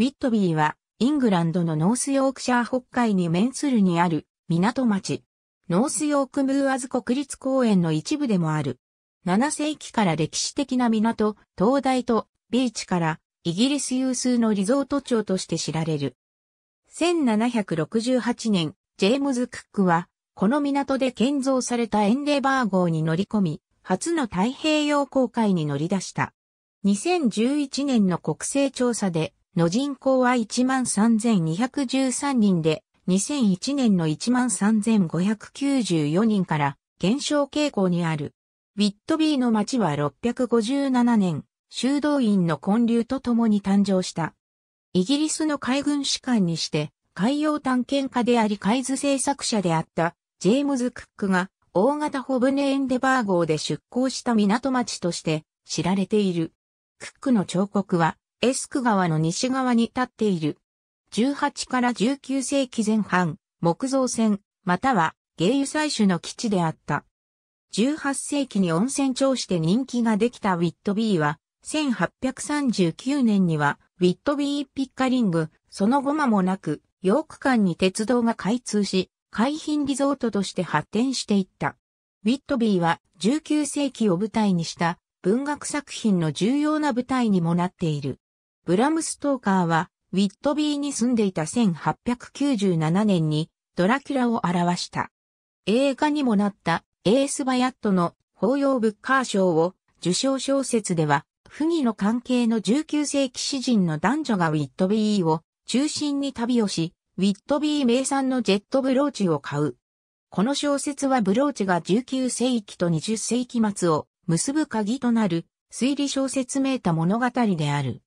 ウィットビーは、イングランドのノースヨークシャー北海に面するにある港町。ノースヨークムーアズ国立公園の一部でもある。7世紀から歴史的な港、灯台とビーチからイギリス有数のリゾート町として知られる。1768年、ジェームズ・クックは、この港で建造されたエンデバー号に乗り込み、初の太平洋航海に乗り出した。2011年の国勢調査で、の人口は13,213人で、2001年の13,594人から減少傾向にある。ウィットビーの町は657年、修道院の建立とともに誕生した。イギリスの海軍士官にして、海洋探検家であり海図製作者であったジェームズ・クックが大型ホブネ・エンデバー号で出港した港町として知られている。クックの彫刻はエスク川の西側に立っている。18から19世紀前半、木造船、または芸油採取の基地であった。18世紀に温泉町して人気ができたウィットビーは、1839年にはウィットビーピッカリング、その後間もなく、ヨーク間に鉄道が開通し、海浜リゾートとして発展していった。ウィットビーは19世紀を舞台にした文学作品の重要な舞台にもなっている。ブラム・ストーカーは、ウィットビーに住んでいた1897年にドラキュラを表した。映画にもなったエース・バヤットの法要ブッカー賞を受賞小説では、不義の関係の19世紀詩人の男女がウィットビーを中心に旅をし、ウィットビー名産のジェットブローチを買う。この小説はブローチが19世紀と20世紀末を結ぶ鍵となる推理小説めいた物語である。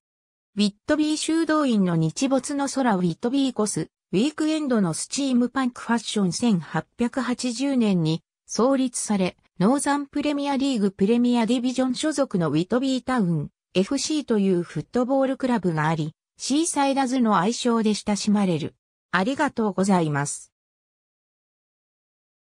ウィットビー修道院の日没の空ウィットビーコス、ウィークエンドのスチームパンクファッション1880年に創立され、ノーザンプレミアリーグプレミアディビジョン所属のウィットビータウン FC というフットボールクラブがあり、シーサイダズの愛称で親しまれる。ありがとうございます。